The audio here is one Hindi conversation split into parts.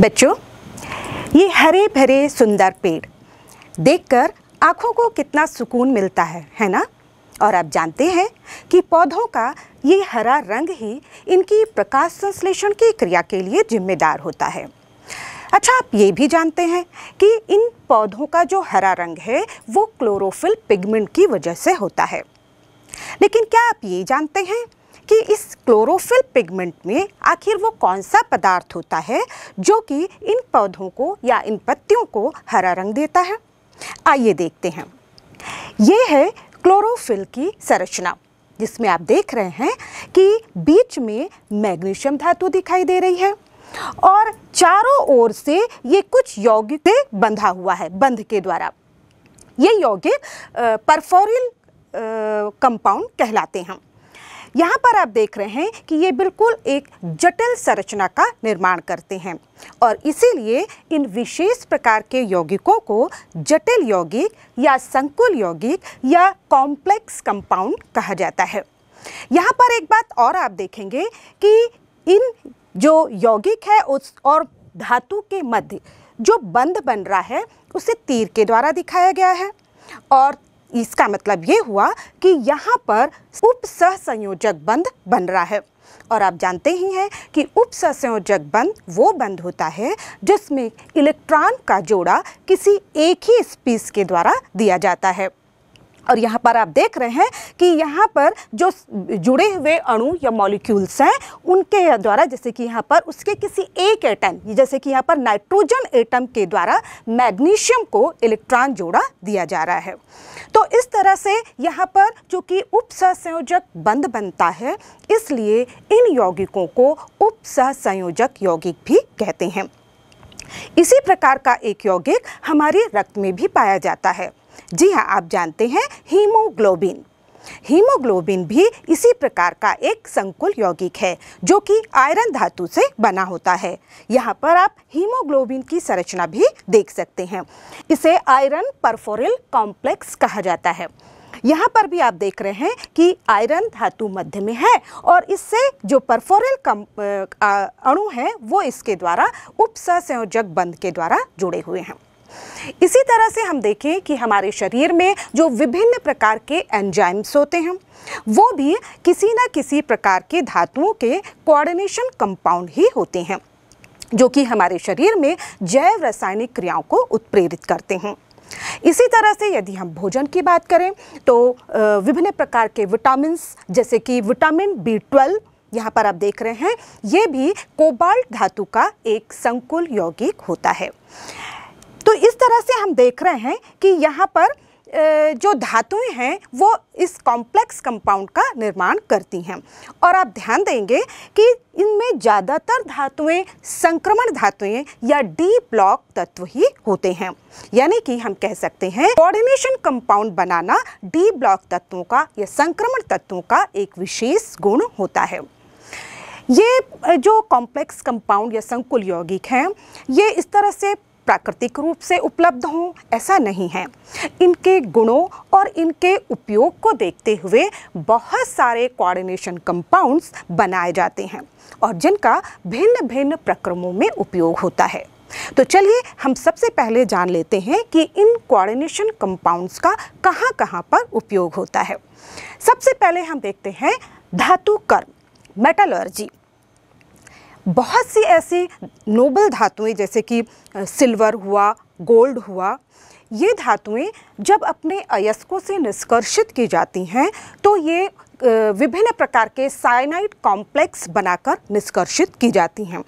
बच्चों ये हरे भरे सुंदर पेड़ देखकर आँखों को कितना सुकून मिलता है है ना और आप जानते हैं कि पौधों का ये हरा रंग ही इनकी प्रकाश संश्लेषण की क्रिया के लिए जिम्मेदार होता है अच्छा आप ये भी जानते हैं कि इन पौधों का जो हरा रंग है वो क्लोरोफिल पिगमेंट की वजह से होता है लेकिन क्या आप ये जानते हैं कि इस क्लोरोफिल पिगमेंट में आखिर वो कौन सा पदार्थ होता है जो कि इन पौधों को या इन पत्तियों को हरा रंग देता है आइए देखते हैं ये है क्लोरोफिल की संरचना जिसमें आप देख रहे हैं कि बीच में मैग्नीशियम धातु दिखाई दे रही है और चारों ओर से ये कुछ यौगिक से बंधा हुआ है बंध के द्वारा ये यौगिक परफोरिल कंपाउंड कहलाते हैं यहाँ पर आप देख रहे हैं कि ये बिल्कुल एक जटिल संरचना का निर्माण करते हैं और इसीलिए इन विशेष प्रकार के यौगिकों को जटिल यौगिक या संकुल यौगिक या कॉम्प्लेक्स कंपाउंड कहा जाता है यहाँ पर एक बात और आप देखेंगे कि इन जो यौगिक है उस और धातु के मध्य जो बंध बन रहा है उसे तीर के द्वारा दिखाया गया है और इसका मतलब ये हुआ कि यहाँ पर उप सहसंयोजक बंध बन रहा है और आप जानते ही हैं कि उप सहसंयोजक बंध वो बंद होता है जिसमें इलेक्ट्रॉन का जोड़ा किसी एक ही स्पीस के द्वारा दिया जाता है और यहाँ पर आप देख रहे हैं कि यहाँ पर जो जुड़े हुए अणु या मॉलिक्यूल्स हैं उनके द्वारा जैसे कि यहाँ पर उसके किसी एक एटम जैसे कि यहाँ पर नाइट्रोजन एटम के द्वारा मैग्नीशियम को इलेक्ट्रॉन जोड़ा दिया जा रहा है तो इस तरह से यहाँ पर चूँकि संयोजक बंद बनता है इसलिए इन यौगिकों को संयोजक यौगिक भी कहते हैं इसी प्रकार का एक यौगिक हमारे रक्त में भी पाया जाता है जी हाँ आप जानते हैं हीमोग्लोबिन हीमोग्लोबिन भी इसी प्रकार का एक संकुल यौगिक है जो कि आयरन धातु से बना होता है यहाँ पर आप हीमोग्लोबिन की संरचना भी देख सकते हैं इसे आयरन परफोरिल कॉम्प्लेक्स कहा जाता है यहाँ पर भी आप देख रहे हैं कि आयरन धातु मध्य में है और इससे जो परफोरल अणु है वो इसके द्वारा उपसंयोजक बंद के द्वारा जुड़े हुए हैं इसी तरह से हम देखें कि हमारे शरीर में जो विभिन्न प्रकार के एंजाइम्स होते हैं वो भी किसी न किसी प्रकार के धातुओं के कोऑर्डिनेशन कंपाउंड ही होते हैं जो कि हमारे शरीर में जैव रासायनिक क्रियाओं को उत्प्रेरित करते हैं इसी तरह से यदि हम भोजन की बात करें तो विभिन्न प्रकार के विटामिन जैसे कि विटामिन बी ट्वेल्व यहाँ पर आप देख रहे हैं ये भी कोबाल्ट धातु का एक संकुल यौगिक होता है तो इस तरह से हम देख रहे हैं कि यहाँ पर जो धातुएं हैं वो इस कॉम्प्लेक्स कंपाउंड का निर्माण करती हैं और आप ध्यान देंगे कि इनमें ज़्यादातर धातुएं संक्रमण धातुएं या डी ब्लॉक तत्व ही होते हैं यानी कि हम कह सकते हैं कोऑर्डिनेशन कंपाउंड बनाना डी ब्लॉक तत्वों का या संक्रमण तत्वों का एक विशेष गुण होता है ये जो कॉम्प्लेक्स कंपाउंड या संकुल यौगिक हैं ये इस तरह से प्राकृतिक रूप से उपलब्ध हों ऐसा नहीं है इनके गुणों और इनके उपयोग को देखते हुए बहुत सारे कोऑर्डिनेशन कंपाउंड्स बनाए जाते हैं और जिनका भिन्न भिन्न प्रक्रमों में उपयोग होता है तो चलिए हम सबसे पहले जान लेते हैं कि इन कोऑर्डिनेशन कंपाउंड्स का कहाँ कहाँ पर उपयोग होता है सबसे पहले हम देखते हैं धातु कर्म मेटलर्जी बहुत सी ऐसी नोबल धातुएं जैसे कि सिल्वर हुआ गोल्ड हुआ ये धातुएं जब अपने अयस्कों से निष्कर्षित की जाती हैं तो ये विभिन्न प्रकार के साइनाइड कॉम्प्लेक्स बनाकर निष्कर्षित की जाती हैं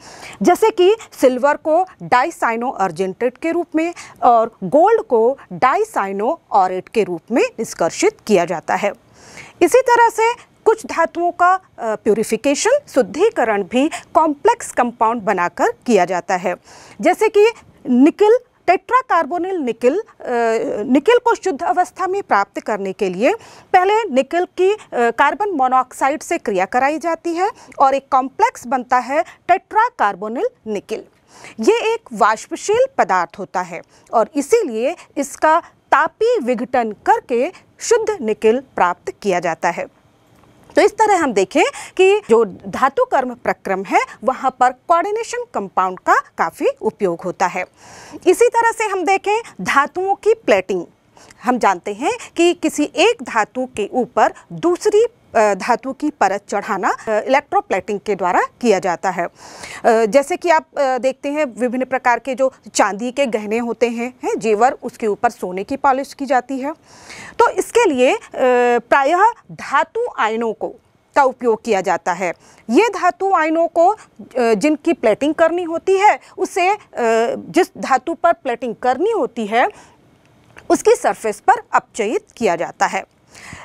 जैसे कि सिल्वर को डाइसाइनो अर्जेंटेट के रूप में और गोल्ड को डाइसाइनो ऑरेट के रूप में निष्कर्षित किया जाता है इसी तरह से कुछ धातुओं का प्योरिफिकेशन शुद्धिकरण भी कॉम्प्लेक्स कंपाउंड बनाकर किया जाता है जैसे कि निकिल टेट्राकार्बोनिल निकिल निकिल को शुद्ध अवस्था में प्राप्त करने के लिए पहले निकिल की कार्बन मोनोऑक्साइड से क्रिया कराई जाती है और एक कॉम्प्लेक्स बनता है टेट्राकार्बोनिल निकिल ये एक वाष्पशील पदार्थ होता है और इसीलिए इसका तापी विघटन करके शुद्ध निकिल प्राप्त किया जाता है तो इस तरह हम देखें कि जो धातु कर्म प्रक्रम है वहाँ पर कोऑर्डिनेशन कंपाउंड का काफ़ी उपयोग होता है इसी तरह से हम देखें धातुओं की प्लेटिंग हम जानते हैं कि किसी एक धातु के ऊपर दूसरी धातु की परत चढ़ाना इलेक्ट्रोप्लेटिंग के द्वारा किया जाता है जैसे कि आप देखते हैं विभिन्न प्रकार के जो चांदी के गहने होते हैं है, जेवर उसके ऊपर सोने की पॉलिश की जाती है तो इसके लिए प्रायः धातु आयनों को का उपयोग किया जाता है ये धातु आयनों को जिनकी प्लेटिंग करनी होती है उसे जिस धातु पर प्लेटिंग करनी होती है उसकी सरफेस पर अपचयित किया जाता है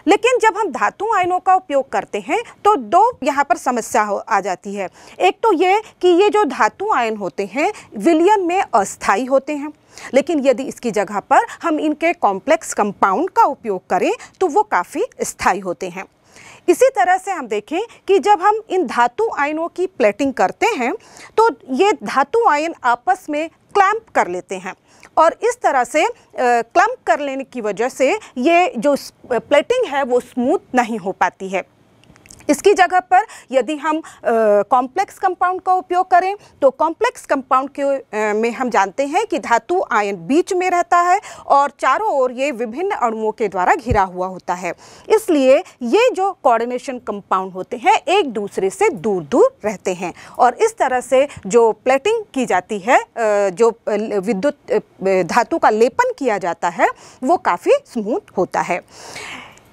लेकिन जब हम धातु आयनों का उपयोग करते हैं तो दो यहाँ पर समस्या हो आ जाती है एक तो ये कि ये जो धातु आयन होते हैं विलियन में अस्थाई होते हैं लेकिन यदि इसकी जगह पर हम इनके कॉम्प्लेक्स कंपाउंड का उपयोग करें तो वो काफ़ी स्थायी होते हैं इसी तरह से हम देखें कि जब हम इन धातु आयनों की प्लेटिंग करते हैं तो ये धातु आयन आपस में क्लैंप कर लेते हैं और इस तरह से क्लम्प कर लेने की वजह से ये जो प्लेटिंग है वो स्मूथ नहीं हो पाती है इसकी जगह पर यदि हम कॉम्प्लेक्स कंपाउंड का उपयोग करें तो कॉम्प्लेक्स कंपाउंड के आ, में हम जानते हैं कि धातु आयन बीच में रहता है और चारों ओर ये विभिन्न अणुओं के द्वारा घिरा हुआ होता है इसलिए ये जो कोऑर्डिनेशन कंपाउंड होते हैं एक दूसरे से दूर दूर रहते हैं और इस तरह से जो प्लेटिंग की जाती है जो विद्युत धातु का लेपन किया जाता है वो काफ़ी स्मूथ होता है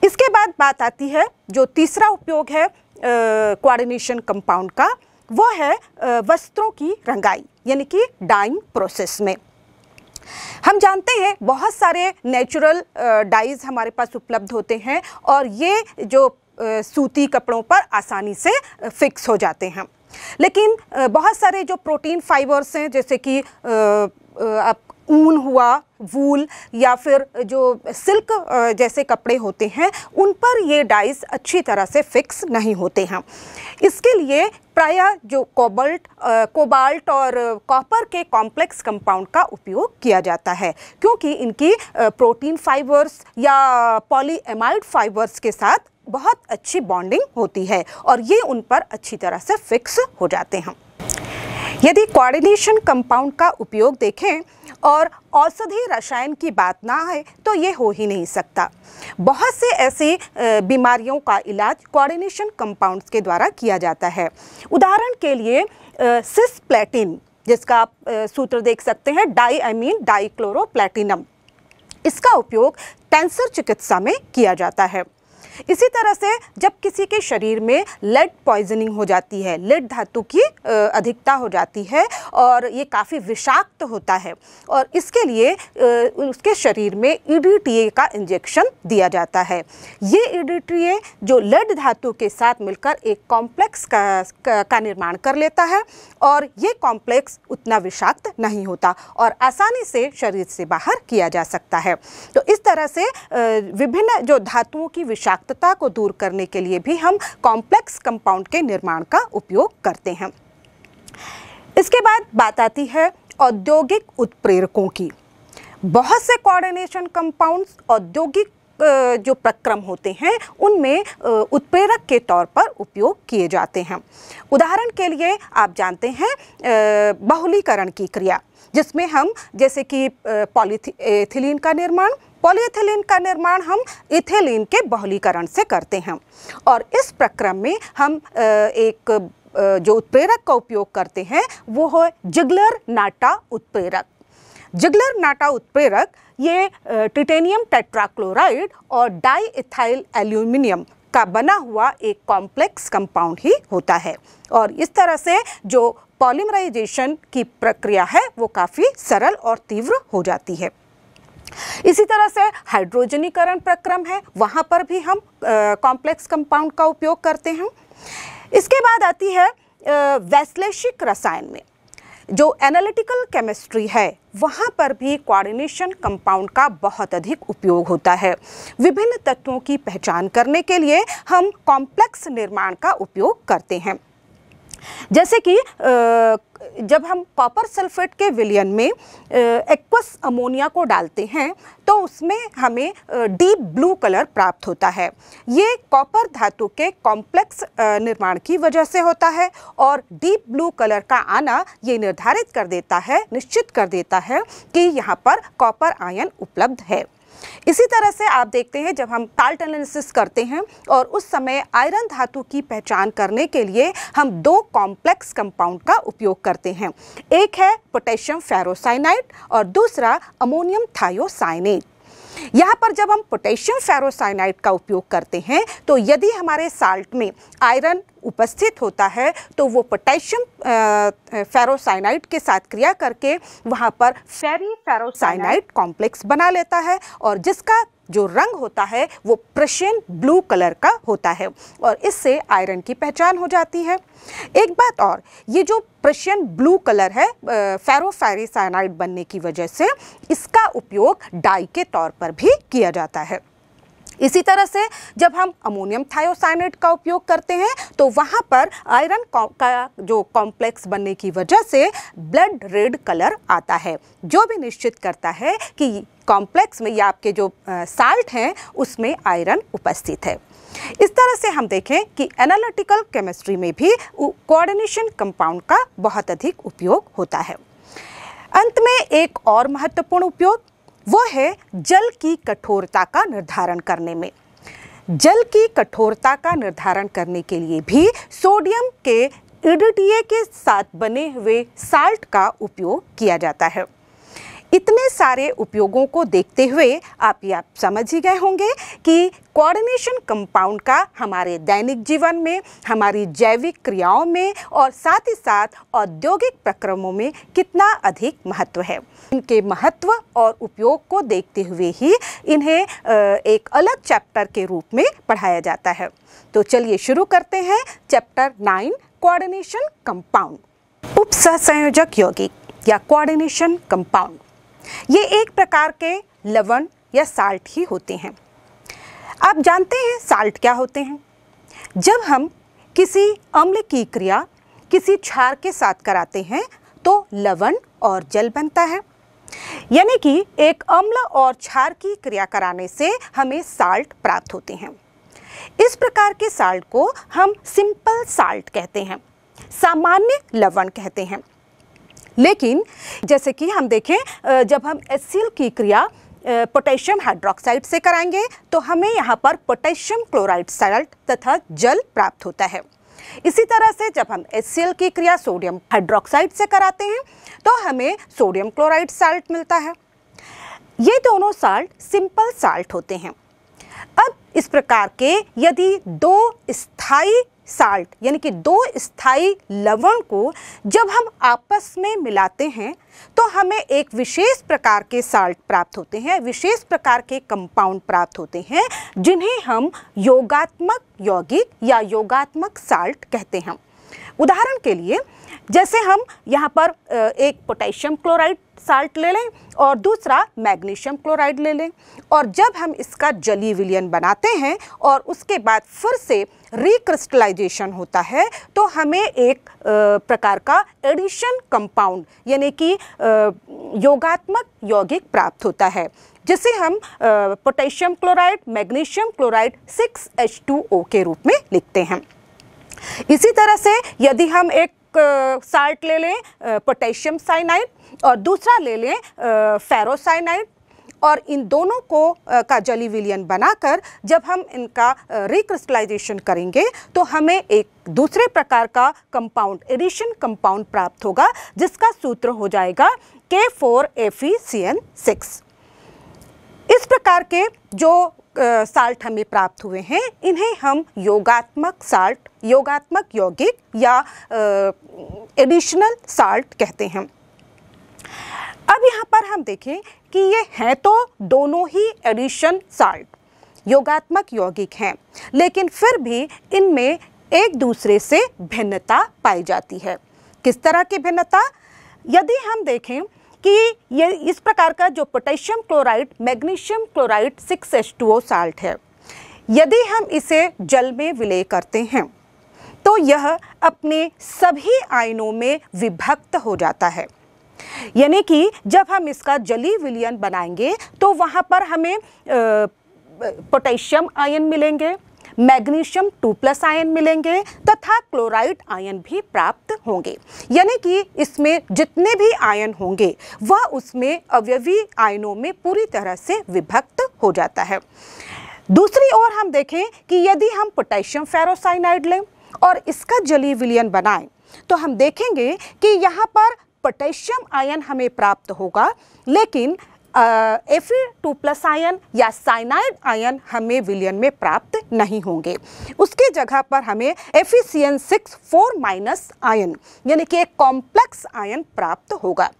इसके बाद बात आती है जो तीसरा उपयोग है कोऑर्डिनेशन कंपाउंड का वो है वस्त्रों की रंगाई यानी कि डाइंग प्रोसेस में हम जानते हैं बहुत सारे नेचुरल डाइज हमारे पास उपलब्ध होते हैं और ये जो सूती कपड़ों पर आसानी से फिक्स हो जाते हैं लेकिन बहुत सारे जो प्रोटीन फाइबर्स हैं जैसे कि आप ऊन हुआ वूल या फिर जो सिल्क जैसे कपड़े होते हैं उन पर ये डाइस अच्छी तरह से फिक्स नहीं होते हैं इसके लिए प्रायः जो कोबाल्ट कोबाल्ट और कॉपर के कॉम्प्लेक्स कंपाउंड का उपयोग किया जाता है क्योंकि इनकी प्रोटीन फाइबर्स या पॉलीएमाइड फाइबर्स के साथ बहुत अच्छी बॉन्डिंग होती है और ये उन पर अच्छी तरह से फिक्स हो जाते हैं यदि कोऑर्डिनेशन कंपाउंड का उपयोग देखें और औषधि रसायन की बात ना है तो ये हो ही नहीं सकता बहुत से ऐसे बीमारियों का इलाज कोऑर्डिनेशन कंपाउंड्स के द्वारा किया जाता है उदाहरण के लिए सिसप्लेटिन जिसका आप सूत्र देख सकते हैं डाई डाईमीन डाइक्लोरोप्लैटिनम इसका उपयोग कैंसर चिकित्सा में किया जाता है इसी तरह से जब किसी के शरीर में लेड पॉइजनिंग हो जाती है लेड धातु की अधिकता हो जाती है और ये काफ़ी विषाक्त होता है और इसके लिए उसके शरीर में ई e का इंजेक्शन दिया जाता है ये ई e जो लेड धातु के साथ मिलकर एक कॉम्प्लेक्स का, का, का निर्माण कर लेता है और ये कॉम्प्लेक्स उतना विषाक्त नहीं होता और आसानी से शरीर से बाहर किया जा सकता है तो इस तरह से विभिन्न जो धातुओं की विषाक्त व्याप्तता को दूर करने के लिए भी हम कॉम्प्लेक्स कंपाउंड के निर्माण का उपयोग करते हैं इसके बाद बात आती है औद्योगिक उत्प्रेरकों की बहुत से कोऑर्डिनेशन कंपाउंड्स औद्योगिक जो प्रक्रम होते हैं उनमें उत्प्रेरक के तौर पर उपयोग किए जाते हैं उदाहरण के लिए आप जानते हैं बहुलीकरण की क्रिया जिसमें हम जैसे कि पॉलीथिलीन का निर्माण पॉलीएथिलीन का निर्माण हम इथेलिन के बहुलीकरण से करते हैं और इस प्रक्रम में हम एक जो उत्प्रेरक का उपयोग करते हैं वो है जिगलर नाटा उत्प्रेरक जिगलर नाटा उत्प्रेरक ये टिटेनियम टेट्राक्लोराइड और डाई इथाइल एल्यूमिनियम का बना हुआ एक कॉम्प्लेक्स कंपाउंड ही होता है और इस तरह से जो पॉलीमराइजेशन की प्रक्रिया है वो काफ़ी सरल और तीव्र हो जाती है इसी तरह से हाइड्रोजनीकरण प्रक्रम है वहाँ पर भी हम कॉम्प्लेक्स कंपाउंड का उपयोग करते हैं इसके बाद आती है वैश्लेषिक रसायन में जो एनालिटिकल केमिस्ट्री है वहाँ पर भी कोऑर्डिनेशन कंपाउंड का बहुत अधिक उपयोग होता है विभिन्न तत्वों की पहचान करने के लिए हम कॉम्प्लेक्स निर्माण का उपयोग करते हैं जैसे कि जब हम कॉपर सल्फेट के विलियन में एक्वस अमोनिया को डालते हैं तो उसमें हमें डीप ब्लू कलर प्राप्त होता है ये कॉपर धातु के कॉम्प्लेक्स निर्माण की वजह से होता है और डीप ब्लू कलर का आना ये निर्धारित कर देता है निश्चित कर देता है कि यहाँ पर कॉपर आयन उपलब्ध है इसी तरह से आप देखते हैं जब हम टाल्ट एनालिसिस करते हैं और उस समय आयरन धातु की पहचान करने के लिए हम दो कॉम्प्लेक्स कंपाउंड का उपयोग करते हैं एक है पोटेशियम फेरोसाइनाइड और दूसरा अमोनियम थायोसाइनेट यहाँ पर जब हम पोटेशियम फेरोसाइनाइड का उपयोग करते हैं तो यदि हमारे साल्ट में आयरन उपस्थित होता है तो वो पोटेशियम फेरोसाइनाइड के साथ क्रिया करके वहाँ पर फेरी फेरोसाइनाइड कॉम्प्लेक्स बना लेता है और जिसका जो रंग होता है वो प्रशियन ब्लू कलर का होता है और इससे आयरन की पहचान हो जाती है एक बात और ये जो प्रशियन ब्लू कलर है फेरोफेरिसाइनाइड बनने की वजह से इसका उपयोग डाई के तौर पर भी किया जाता है इसी तरह से जब हम अमोनियम थायोसाइनेट का उपयोग करते हैं तो वहाँ पर आयरन का जो कॉम्प्लेक्स बनने की वजह से ब्लड रेड कलर आता है जो भी निश्चित करता है कि कॉम्प्लेक्स में या आपके जो साल्ट हैं उसमें आयरन उपस्थित है इस तरह से हम देखें कि एनालिटिकल केमिस्ट्री में भी कोऑर्डिनेशन कंपाउंड का बहुत अधिक उपयोग होता है अंत में एक और महत्वपूर्ण उपयोग वह है जल की कठोरता का निर्धारण करने में जल की कठोरता का निर्धारण करने के लिए भी सोडियम के इडीए के साथ बने हुए साल्ट का उपयोग किया जाता है इतने सारे उपयोगों को देखते हुए आप ये आप समझ ही गए होंगे कि कोऑर्डिनेशन कंपाउंड का हमारे दैनिक जीवन में हमारी जैविक क्रियाओं में और साथ ही साथ औद्योगिक प्रक्रमों में कितना अधिक महत्व है इनके महत्व और उपयोग को देखते हुए ही इन्हें एक अलग चैप्टर के रूप में पढ़ाया जाता है तो चलिए शुरू करते हैं चैप्टर नाइन कोऑर्डिनेशन कंपाउंड उप संयोजक यौगिक या कोऑर्डिनेशन कंपाउंड ये एक प्रकार के लवण या साल्ट ही होते हैं आप जानते हैं साल्ट क्या होते हैं जब हम किसी अम्ल की क्रिया किसी क्षार के साथ कराते हैं तो लवण और जल बनता है यानी कि एक अम्ल और क्षार की क्रिया कराने से हमें साल्ट प्राप्त होते हैं इस प्रकार के साल्ट को हम सिंपल साल्ट कहते हैं सामान्य लवण कहते हैं लेकिन जैसे कि हम देखें जब हम एस की क्रिया पोटेशियम हाइड्रोक्साइड से कराएंगे तो हमें यहाँ पर पोटेशियम क्लोराइड साल्ट तथा जल प्राप्त होता है इसी तरह से जब हम एस की क्रिया सोडियम हाइड्रोक्साइड से कराते हैं तो हमें सोडियम क्लोराइड साल्ट मिलता है ये दोनों साल्ट सिंपल साल्ट होते हैं अब इस प्रकार के यदि दो स्थायी साल्ट यानी कि दो स्थाई लवण को जब हम आपस में मिलाते हैं तो हमें एक विशेष प्रकार के साल्ट प्राप्त होते हैं विशेष प्रकार के कंपाउंड प्राप्त होते हैं जिन्हें हम योगात्मक यौगिक या योगात्मक साल्ट कहते हैं उदाहरण के लिए जैसे हम यहाँ पर एक पोटेशियम क्लोराइड साल्ट ले लें और दूसरा मैग्नीशियम क्लोराइड ले लें और जब हम इसका जली विलियन बनाते हैं और उसके बाद फिर से रिक्रिस्टलाइजेशन होता है तो हमें एक प्रकार का एडिशन कंपाउंड यानी कि योगात्मक यौगिक प्राप्त होता है जिसे हम potassium chloride magnesium chloride 6H2O के रूप में लिखते हैं इसी तरह से यदि हम एक साल्ट ले लें पोटेशियम साइनाइड और दूसरा ले लें फेरोसाइनाइड और इन दोनों को का जली विलियन बनाकर जब हम इनका रिक्रिस्टलाइजेशन करेंगे तो हमें एक दूसरे प्रकार का कंपाउंड एडिशन कंपाउंड प्राप्त होगा जिसका सूत्र हो जाएगा K four F C N six इस प्रकार के जो साल्ट हमें प्राप्त हुए हैं इन्हें हम योगात्मक साल्ट योगात्मक यौगिक या एडिशनल साल्ट कहते हैं अब यहाँ पर हम देखें कि ये हैं तो दोनों ही एडिशन साल्ट योगात्मक यौगिक हैं लेकिन फिर भी इनमें एक दूसरे से भिन्नता पाई जाती है किस तरह की भिन्नता यदि हम देखें कि ये इस प्रकार का जो potassium chloride magnesium chloride six H two O salt है यदि हम इसे जल में विलय करते हैं तो यह अपने सभी आयनों में विभक्त हो जाता है यानी कि जब हम इसका जली विलयन बनाएंगे तो वहाँ पर हमें पोटेशियम आयन मिलेंगे मैग्नीशियम टू प्लस आयन मिलेंगे तथा क्लोराइड आयन भी प्राप्त होंगे यानी कि इसमें जितने भी आयन होंगे वह उसमें अवयवी आयनों में पूरी तरह से विभक्त हो जाता है दूसरी ओर हम देखें कि यदि हम पोटेशियम फेरोसाइनाइड लें और इसका जली विलियन बनाएं तो हम देखेंगे कि यहाँ पर पोटेशियम आयन हमें प्राप्त होगा लेकिन एफ टू प्लस आयन या साइनाइड आयन हमें विलियन में प्राप्त नहीं होंगे उसके जगह पर हमें एफिसियन सिक्स फोर माइनस आयन यानी कि एक कॉम्प्लेक्स आयन प्राप्त होगा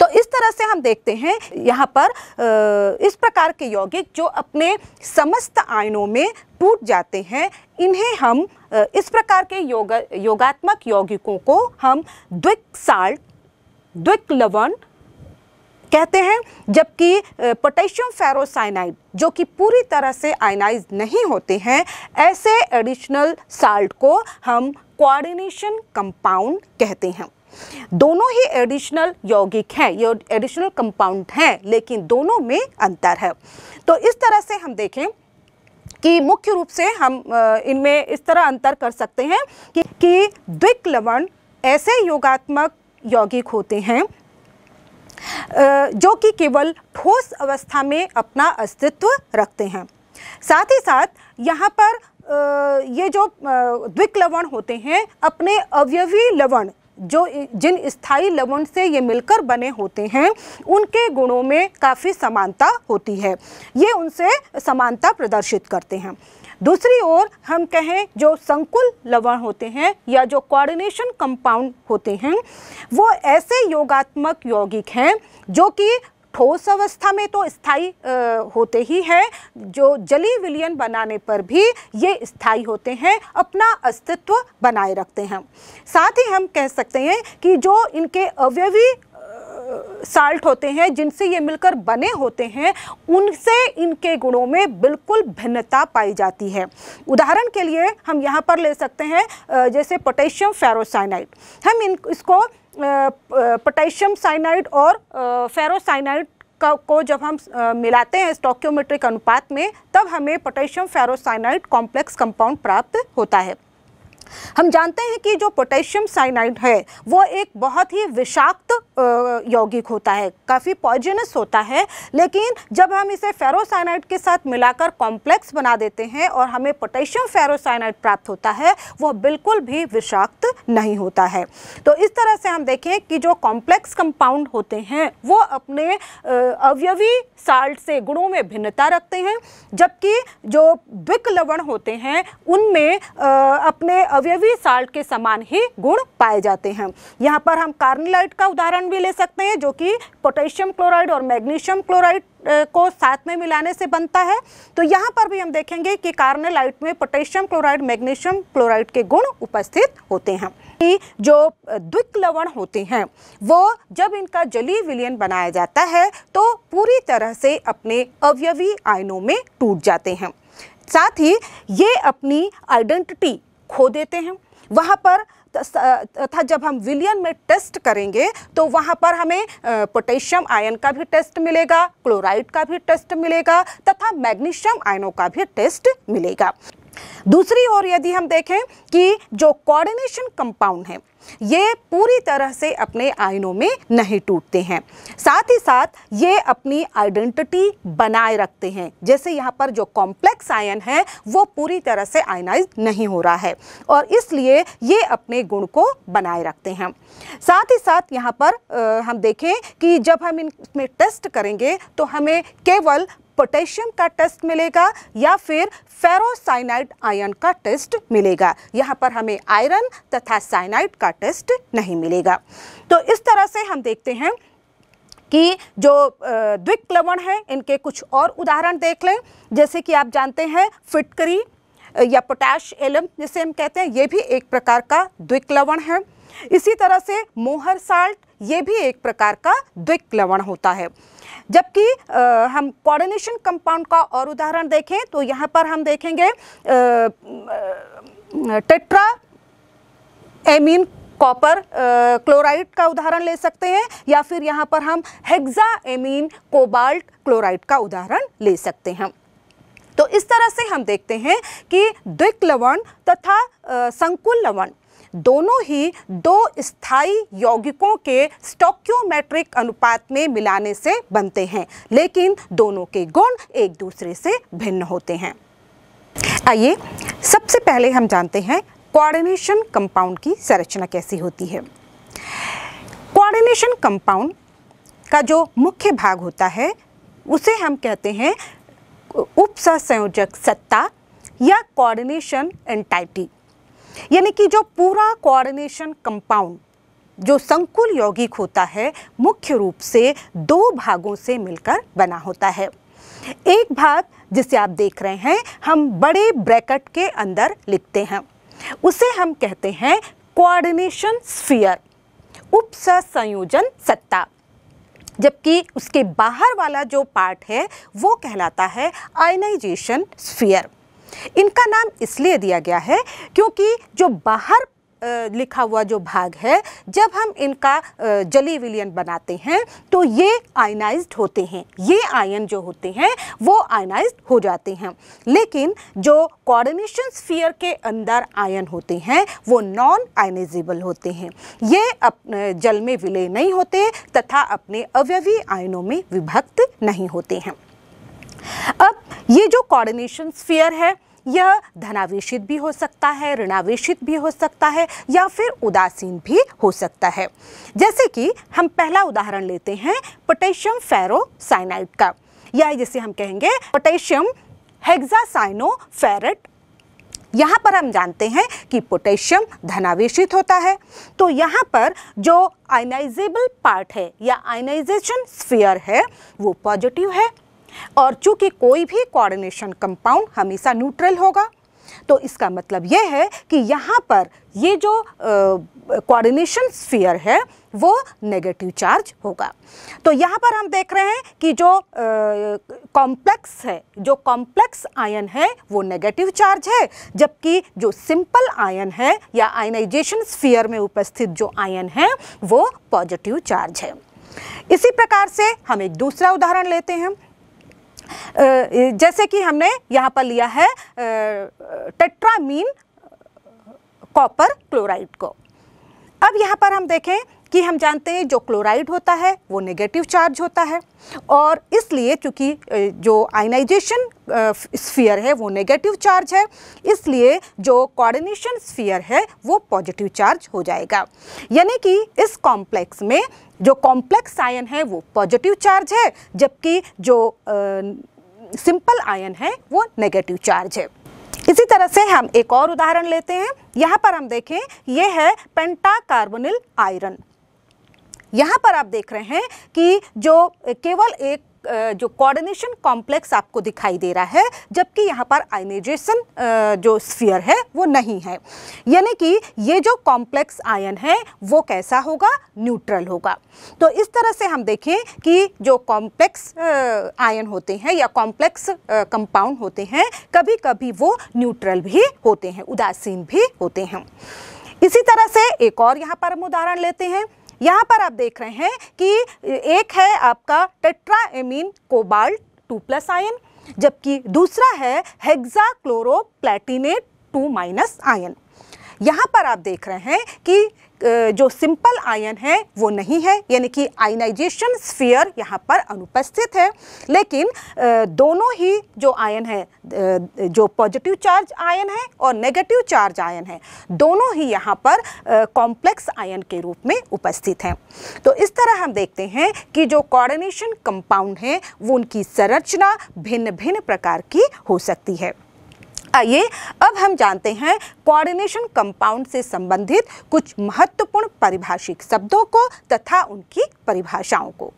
तो इस तरह से हम देखते हैं यहाँ पर इस प्रकार के यौगिक जो अपने समस्त आयनों में टूट जाते हैं इन्हें हम इस प्रकार के योग योगात्मक यौगिकों को हम द्विक साल्ट द्विक लवण कहते हैं जबकि पोटेशियम फेरोसाइनाइड जो कि पूरी तरह से आयनाइज नहीं होते हैं ऐसे एडिशनल साल्ट को हम कोऑर्डिनेशन कंपाउंड कहते हैं दोनों ही एडिशनल यौगिक हैं ये एडिशनल कंपाउंड हैं लेकिन दोनों में अंतर है तो इस तरह से हम देखें कि मुख्य रूप से हम इनमें इस तरह अंतर कर सकते हैं कि, कि द्विक लवण ऐसे योगात्मक यौगिक होते हैं जो कि केवल ठोस अवस्था में अपना अस्तित्व रखते हैं साथ ही साथ यहाँ पर ये जो द्विक लवण होते हैं अपने अवयवी लवण जो जिन स्थायी लवण से ये मिलकर बने होते हैं उनके गुणों में काफ़ी समानता होती है ये उनसे समानता प्रदर्शित करते हैं दूसरी ओर हम कहें जो संकुल लवण होते हैं या जो कोऑर्डिनेशन कंपाउंड होते हैं वो ऐसे योगात्मक यौगिक हैं जो कि ठोस अवस्था में तो स्थाई होते ही हैं जो जली विलियन बनाने पर भी ये स्थाई होते हैं अपना अस्तित्व बनाए रखते हैं साथ ही हम कह सकते हैं कि जो इनके अवयवी साल्ट होते हैं जिनसे ये मिलकर बने होते हैं उनसे इनके गुणों में बिल्कुल भिन्नता पाई जाती है उदाहरण के लिए हम यहाँ पर ले सकते हैं जैसे पोटेशियम फेरोसाइनाइड हम इन इसको पोटेशियम साइनाइड और फेरोसाइनाइड का को जब हम मिलाते हैं स्टोक्योमेट्रिक अनुपात में तब हमें पोटेशियम फेरोसाइनाइड कॉम्प्लेक्स कंपाउंड प्राप्त होता है हम जानते हैं कि जो पोटेशियम साइनाइड है वो एक बहुत ही विषाक्त यौगिक होता है काफ़ी पॉइजनस होता है लेकिन जब हम इसे फेरोसाइनाइड के साथ मिलाकर कॉम्प्लेक्स बना देते हैं और हमें पोटेशियम फेरोसाइनाइड प्राप्त होता है वह बिल्कुल भी विषाक्त नहीं होता है तो इस तरह से हम देखें कि जो कॉम्प्लेक्स कंपाउंड होते हैं वो अपने अवयवी साल्ट से गुणों में भिन्नता रखते हैं जबकि जो द्विक लवण होते हैं उनमें अपने अवयवी साल्ट के समान ही गुण पाए जाते हैं यहाँ पर हम कार्नलाइट का उदाहरण भी ले सकते हैं जो कि पोटेशियम क्लोराइड और मैग्नीशियम क्लोराइड को साथ में मिलाने से बनता है तो यहाँ पर भी हम देखेंगे कि कार्नलाइट में पोटेशियम क्लोराइड मैग्नीशियम क्लोराइड के गुण उपस्थित होते हैं जो द्विक लवण होते हैं वो जब इनका जलीय विलयन बनाया जाता है तो पूरी तरह से अपने अवयवी आयनों में टूट जाते हैं साथ ही ये अपनी आइडेंटिटी खो देते हैं वहाँ पर तथा जब हम विलियन में टेस्ट करेंगे तो वहाँ पर हमें पोटेशियम आयन का भी टेस्ट मिलेगा क्लोराइड का भी टेस्ट मिलेगा तथा मैग्नीशियम आयनों का भी टेस्ट मिलेगा दूसरी ओर यदि हम देखें कि जो कोऑर्डिनेशन कंपाउंड है ये पूरी तरह से अपने आयनों में नहीं टूटते हैं साथ ही साथ ये अपनी आइडेंटिटी बनाए रखते हैं जैसे यहाँ पर जो कॉम्प्लेक्स आयन है वो पूरी तरह से आयनाइज नहीं हो रहा है और इसलिए ये अपने गुण को बनाए रखते हैं साथ ही साथ यहाँ पर आ, हम देखें कि जब हम इनमें टेस्ट करेंगे तो हमें केवल पोटेशियम का टेस्ट मिलेगा या फिर फेरोसाइनाइड आयन का टेस्ट मिलेगा यहाँ पर हमें आयरन तथा साइनाइड का टेस्ट नहीं मिलेगा तो इस तरह से हम देखते हैं कि जो द्विक लवण हैं इनके कुछ और उदाहरण देख लें जैसे कि आप जानते हैं फिटकरी या पोटैश एलम जिसे हम कहते हैं ये भी एक प्रकार का द्विक लवण है इसी तरह से मोहर साल्ट ये भी एक प्रकार का द्विक लवण होता है जबकि हम कोऑर्डिनेशन कंपाउंड का और उदाहरण देखें तो यहाँ पर हम देखेंगे टेट्रा एमीन कॉपर क्लोराइड का उदाहरण ले सकते हैं या फिर यहाँ पर हम हेक्सा एमीन कोबाल्ट क्लोराइड का उदाहरण ले सकते हैं तो इस तरह से हम देखते हैं कि द्विक लवण तथा संकुल लवण दोनों ही दो स्थायी यौगिकों के स्टोक्योमेट्रिक अनुपात में मिलाने से बनते हैं लेकिन दोनों के गुण एक दूसरे से भिन्न होते हैं आइए सबसे पहले हम जानते हैं कोऑर्डिनेशन कंपाउंड की संरचना कैसी होती है कोऑर्डिनेशन कंपाउंड का जो मुख्य भाग होता है उसे हम कहते हैं उपसंयोजक सत्ता या कोऑर्डिनेशन एंटाइटी यानी कि जो पूरा कोऑर्डिनेशन कंपाउंड जो संकुल यौगिक होता है मुख्य रूप से दो भागों से मिलकर बना होता है एक भाग जिसे आप देख रहे हैं हम बड़े ब्रैकेट के अंदर लिखते हैं उसे हम कहते हैं कोऑर्डिनेशन स्फीयर संयोजन सत्ता जबकि उसके बाहर वाला जो पार्ट है वो कहलाता है आयनाइजेशन स्फीयर इनका नाम इसलिए दिया गया है क्योंकि जो बाहर लिखा हुआ जो भाग है जब हम इनका जली विलियन बनाते हैं तो ये आयनाइज्ड होते हैं ये आयन जो होते हैं वो आयनाइज्ड हो जाते हैं लेकिन जो कॉर्डिनेशन स्फीयर के अंदर आयन होते हैं वो नॉन आयनाइजेबल होते हैं ये अपने जल में विलय नहीं होते तथा अपने अवयवी आयनों में विभक्त नहीं होते हैं अब ये जो कोऑर्डिनेशन स्फीयर है यह धनावेशित भी हो सकता है ऋणावेशित भी हो सकता है या फिर उदासीन भी हो सकता है जैसे कि हम पहला उदाहरण लेते हैं पोटेशियम फेरोसाइनाइड का या जैसे हम कहेंगे पोटेशियम हेक्सासाइनो फेरेट यहाँ पर हम जानते हैं कि पोटेशियम धनावेशित होता है तो यहाँ पर जो आयनाइजेबल पार्ट है या आयनाइजेशन स्फीयर है वो पॉजिटिव है और चूंकि कोई भी कोऑर्डिनेशन कंपाउंड हमेशा न्यूट्रल होगा तो इसका मतलब यह है कि यहाँ पर ये जो कोऑर्डिनेशन स्फीयर है वो नेगेटिव चार्ज होगा तो यहाँ पर हम देख रहे हैं कि जो कॉम्प्लेक्स uh, है जो कॉम्प्लेक्स आयन है वो नेगेटिव चार्ज है जबकि जो सिंपल आयन है या आयनाइजेशन स्फीयर में उपस्थित जो आयन है वो पॉजिटिव चार्ज है इसी प्रकार से हम एक दूसरा उदाहरण लेते हैं जैसे कि हमने यहाँ पर लिया है टेट्रामीन कॉपर क्लोराइड को अब यहाँ पर हम देखें कि हम जानते हैं जो क्लोराइड होता है वो नेगेटिव चार्ज होता है और इसलिए चूँकि जो आयनाइजेशन स्फीयर है वो नेगेटिव चार्ज है इसलिए जो कोऑर्डिनेशन स्फीयर है वो पॉजिटिव चार्ज हो जाएगा यानी कि इस कॉम्प्लेक्स में जो कॉम्प्लेक्स आयन है वो पॉजिटिव चार्ज है जबकि जो सिंपल आयन है वो नेगेटिव चार्ज है इसी तरह से हम एक और उदाहरण लेते हैं यहाँ पर हम देखें यह है पेंटाकार्बोनिल आयरन यहाँ पर आप देख रहे हैं कि जो केवल एक जो कोऑर्डिनेशन कॉम्प्लेक्स आपको दिखाई दे रहा है जबकि यहाँ पर आयनाइजेशन जो स्फीयर है वो नहीं है यानी कि ये जो कॉम्प्लेक्स आयन है वो कैसा होगा न्यूट्रल होगा तो इस तरह से हम देखें कि जो कॉम्प्लेक्स आयन होते हैं या कॉम्प्लेक्स कंपाउंड होते हैं कभी कभी वो न्यूट्रल भी होते हैं उदासीन भी होते हैं इसी तरह से एक और यहाँ पर हम उदाहरण लेते हैं यहाँ पर आप देख रहे हैं कि एक है आपका tetraammine cobalt two plus ion जबकि दूसरा है hexachloroplatinate two minus ion यहाँ पर आप देख रहे हैं कि जो सिंपल आयन है वो नहीं है यानी कि आयनाइजेशन स्फीयर यहाँ पर अनुपस्थित है लेकिन दोनों ही जो आयन है जो पॉजिटिव चार्ज आयन है और नेगेटिव चार्ज आयन है दोनों ही यहाँ पर कॉम्प्लेक्स आयन के रूप में उपस्थित हैं तो इस तरह हम देखते हैं कि जो कॉर्डिनेशन कंपाउंड हैं वो उनकी संरचना भिन्न भिन्न प्रकार की हो सकती है आइए अब हम जानते हैं कोऑर्डिनेशन कंपाउंड से संबंधित कुछ महत्वपूर्ण परिभाषिक शब्दों को तथा उनकी परिभाषाओं को